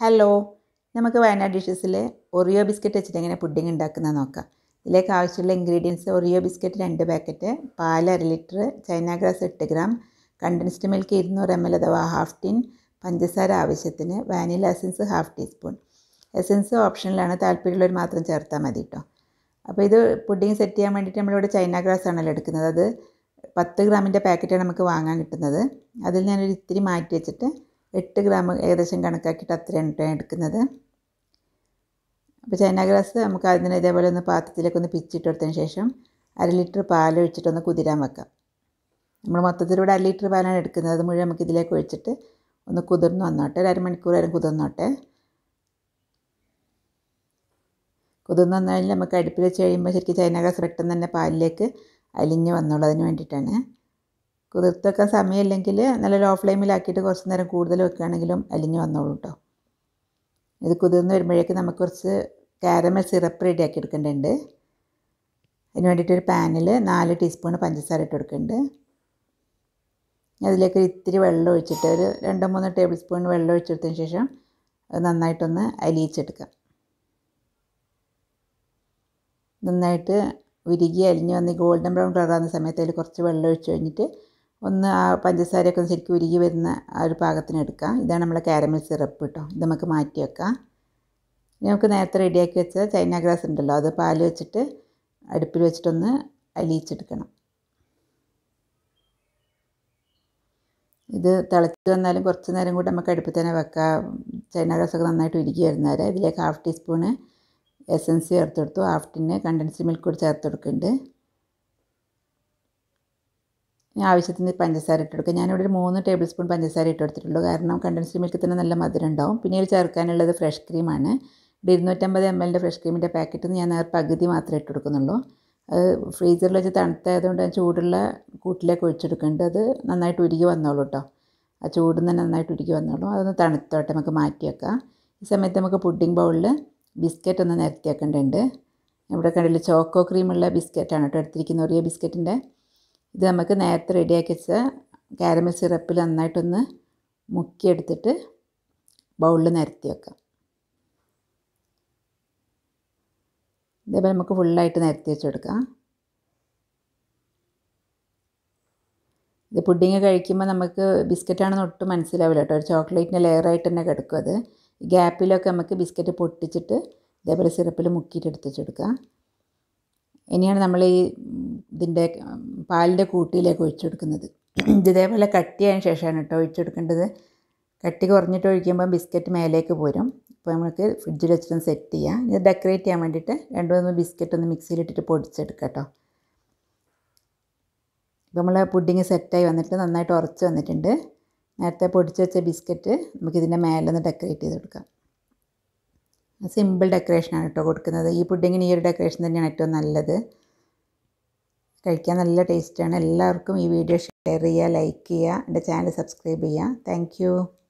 hello നമുക്ക് Wayanad ഡിഷസിൽ Oreo biscuit വെച്ചിട്ട് എങ്ങനെ പുഡിംഗ് ഉണ്ടാക്കുന്നത് നോക്കാം ഇതിലേക്ക് ആവശ്യമുള്ള ഇൻഗ്രീഡിയൻസ് ഒറിയോ ബിസ്ക്കറ്റ് രണ്ട് പാക്കറ്റ് പാൽ അര ലിറ്റർ ചൈന ഗ്രാസ് എട്ട് ഗ്രാം കണ്ടൻസ്ഡ് മിൽക്ക് ഇരുന്നൂറ് എം എൽ അഥവാ ഹാഫ് ടിൻ പഞ്ചസാര ആവശ്യത്തിന് vanilla essence half teaspoon essence ഓപ്ഷനിലാണ് താല്പര്യമുള്ളവർ മാത്രം ചേർത്താൽ മതി കേട്ടോ അപ്പോൾ ഇത് പുഡിംഗ് സെറ്റ് ചെയ്യാൻ വേണ്ടിയിട്ട് നമ്മളിവിടെ ചൈന ഗ്രാസ് ആണല്ലോ എടുക്കുന്നത് അത് പത്ത് ഗ്രാമിൻ്റെ പാക്കറ്റാണ് നമുക്ക് വാങ്ങാൻ കിട്ടുന്നത് അതിൽ ഞാനൊരു ഇത്തിരി മാറ്റി വെച്ചിട്ട് എട്ട് ഗ്രാം ഏകദേശം കണക്കാക്കിയിട്ട് അത്രയാണ് കേട്ടോ എടുക്കുന്നത് അപ്പോൾ ചൈന ഗ്ലാസ് നമുക്ക് അതിന് ഇതേപോലെ ഒന്ന് പാത്രത്തിലേക്ക് ഒന്ന് പിച്ചിട്ട് കൊടുത്തതിന് ശേഷം അര ലിറ്റർ പാൽ ഒഴിച്ചിട്ടൊന്ന് കുതിരാൻ വെക്കാം നമ്മൾ മൊത്തത്തിലൂടെ അര ലിറ്റർ പാലാണ് എടുക്കുന്നത് അത് മുഴുവൻ നമുക്ക് ഇതിലേക്ക് ഒഴിച്ചിട്ട് ഒന്ന് കുതിർന്ന് വന്നോട്ടെ ഒരു അരമണിക്കൂർ വരെ കുതിർന്നോട്ടെ കുതിർന്ന് വന്നു കഴിഞ്ഞാൽ നമുക്ക് അടുപ്പിൽ വെച്ച് കഴിയുമ്പോൾ ശരിക്കും ചൈന ഗ്ലാസ് പെട്ടെന്ന് തന്നെ പാലിലേക്ക് അലിഞ്ഞ് വന്നോളൂ അതിന് വേണ്ടിയിട്ടാണ് കുതിർത്ത് വെക്കാൻ സമയമില്ലെങ്കിൽ നല്ല ലോ ഫ്ലെയിമിലാക്കിയിട്ട് കുറച്ച് നേരം കൂടുതൽ വെക്കുകയാണെങ്കിലും അലിഞ്ഞു വന്നോളൂ കേട്ടോ ഇത് കുതിർന്ന് വരുമ്പോഴേക്ക് നമുക്ക് കുറച്ച് കാരമൽ സിറപ്പ് റെഡിയാക്കി എടുക്കേണ്ടതുണ്ട് അതിന് വേണ്ടിയിട്ട് ഒരു പാനിൽ നാല് ടീസ്പൂൺ പഞ്ചസാര ഇട്ട് കൊടുക്കുന്നുണ്ട് അതിലേക്ക് ഇത്തിരി വെള്ളം ഒഴിച്ചിട്ട് ഒരു രണ്ടോ മൂന്ന് ടേബിൾ സ്പൂൺ വെള്ളം ഒഴിച്ചെടുത്തതിന് ശേഷം അത് നന്നായിട്ടൊന്ന് അലിയിച്ചെടുക്കാം നന്നായിട്ട് ഉരുകി അലിഞ്ഞ് വന്ന് ഗോൾഡൻ ബ്രൗൺ കളറാകുന്ന സമയത്ത് അതിൽ കുറച്ച് വെള്ളം ഒഴിച്ച് കഴിഞ്ഞിട്ട് ഒന്ന് ആ പഞ്ചസാരയൊക്കെ ശരിക്കും ഉരുകി വരുന്ന ആ ഒരു പാകത്തിന് എടുക്കാം ഇതാണ് നമ്മളെ കാരമൽ സിറപ്പ് കേട്ടോ ഇത് നമുക്ക് മാറ്റി വെക്കാം നമുക്ക് നേരത്തെ റെഡിയാക്കി വെച്ച ചൈന ഗ്രാസ് ഉണ്ടല്ലോ അത് പാൽ വെച്ചിട്ട് അടുപ്പിൽ വെച്ചിട്ടൊന്ന് അലിയിച്ചെടുക്കണം ഇത് തിളച്ച് വന്നാലും കുറച്ച് നേരം കൂടി നമുക്ക് അടുപ്പിൽ തന്നെ വെക്കാം ചൈന ഗ്രാസൊക്കെ നന്നായിട്ട് ഉരുകി വരുന്നവരെ ഇതിലേക്ക് ഹാഫ് ടീസ്പൂണ് എസൻസ് ചേർത്ത് കൊടുത്തു ഹാഫ് ടീന് മിൽക്ക് കൂടി ചേർത്ത് കൊടുക്കുന്നുണ്ട് ആവശ്യത്തിന് പഞ്ചസാര ഇട്ട് കൊടുക്കുക ഞാനിവിടെ ഒരു മൂന്ന് ടേബിൾ സ്പൂൺ പഞ്ചസാര ഇട്ട് കൊടുത്തിട്ടുള്ളൂ കാരണം കണ്ടൻസ്ഡ് മിൽക്ക് തന്നെ നല്ല മധുരം ഉണ്ടാവും പിന്നീട് ചേർക്കാനുള്ളത് ഫ്രഷ് ക്രീമാണ് ഇവിടെ ഇരുന്നൂറ്റമ്പത് എം എല്ലിൻ്റെ ഫ്രഷ് ക്രീമിൻ്റെ പാക്കറ്റ് ഞാൻ പകുതി മാത്രമേ ഇട്ട് കൊടുക്കുന്നുള്ളൂ അത് ഫ്രീസറിൽ വെച്ച് തണുത്തായതുകൊണ്ട് ചൂടുള്ള കൂട്ടിലേക്ക് ഒഴിച്ചെടുക്കേണ്ടത് അത് നന്നായിട്ട് ഉരുകി വന്നോളൂ കേട്ടോ ആ ചൂട് തന്നെ നന്നായിട്ട് ഉരുകി വന്നോളൂ അതൊന്ന് തണുത്തോട്ടെ നമുക്ക് മാറ്റി വെക്കാം ഈ സമയത്ത് നമുക്ക് പുഡിംഗ് ബൗളിൽ ബിസ്ക്കറ്റ് ഒന്ന് നിരത്തി വെക്കേണ്ടതുണ്ട് ഇവിടെ കണ്ടില്ല ചോക്കോ ക്രീമുള്ള ബിസ്ക്കറ്റാണ് കേട്ടോ എടുത്തിരിക്കുന്ന ഒരേ ബിസ്ക്കറ്റിൻ്റെ ഇത് നമുക്ക് നേരത്തെ റെഡിയാക്കി വെച്ച കാരമൽ സിറപ്പിൽ നന്നായിട്ടൊന്ന് മുക്കിയെടുത്തിട്ട് ബൗളിൽ നിരത്തി വെക്കാം ഇതേപോലെ നമുക്ക് ഫുള്ളായിട്ട് നിരത്തി വെച്ചെടുക്കാം ഇത് പുഡിങ് കഴിക്കുമ്പോൾ നമുക്ക് ബിസ്ക്കറ്റാണെന്ന് ഒട്ടും മനസ്സിലാവില്ല കേട്ടോ ഒരു ചോക്ലേറ്റിൻ്റെ ലെയറായിട്ട് തന്നെ കിടക്കും അത് ഗ്യാപ്പിലൊക്കെ നമുക്ക് ബിസ്ക്കറ്റ് പൊട്ടിച്ചിട്ട് ഇതേപോലെ സിറപ്പിൽ മുക്കിയിട്ട് എടുത്തിച്ചെടുക്കാം ഇനിയാണ് നമ്മൾ ഈ ഇതിൻ്റെ പാലിൻ്റെ കൂട്ടിയിലേക്ക് ഒഴിച്ചു കൊടുക്കുന്നത് ഇത് ഇതേപോലെ കട്ടിയായതിന് ശേഷമാണ് കേട്ടോ ഒഴിച്ചു കൊടുക്കേണ്ടത് കട്ടി കുറഞ്ഞിട്ട് ഒഴിക്കുമ്പോൾ ബിസ്ക്കറ്റ് മേലേക്ക് പോരും അപ്പോൾ നമുക്ക് ഫ്രിഡ്ജിൽ വെച്ചിട്ടൊന്ന് സെറ്റ് ചെയ്യാം ഇത് ഡെക്കറേറ്റ് ചെയ്യാൻ വേണ്ടിയിട്ട് രണ്ടു മൂന്ന് ബിസ്ക്കറ്റ് ഒന്ന് മിക്സിയിലിട്ടിട്ട് പൊടിച്ചെടുക്കാം കേട്ടോ ഇപ്പോൾ നമ്മൾ പുഡിങ് സെറ്റായി വന്നിട്ട് നന്നായിട്ട് ഉറച്ച് വന്നിട്ടുണ്ട് നേരത്തെ പൊടിച്ച് വെച്ച ബിസ്ക്കറ്റ് നമുക്കിതിൻ്റെ മേലൊന്ന് ഡെക്കറേറ്റ് ചെയ്ത് കൊടുക്കാം സിമ്പിൾ ഡെക്കറേഷനാണ് കേട്ടോ കൊടുക്കുന്നത് ഈ പുഡിങ്ങിന് ഈ ഒരു ഡെക്കറേഷൻ തന്നെയാണ് ഏറ്റവും നല്ലത് കഴിക്കാൻ നല്ല ടേസ്റ്റാണ് എല്ലാവർക്കും ഈ വീഡിയോ ഷെയർ ചെയ്യുക ലൈക്ക് ചെയ്യുക എൻ്റെ ചാനൽ സബ്സ്ക്രൈബ് ചെയ്യുക താങ്ക്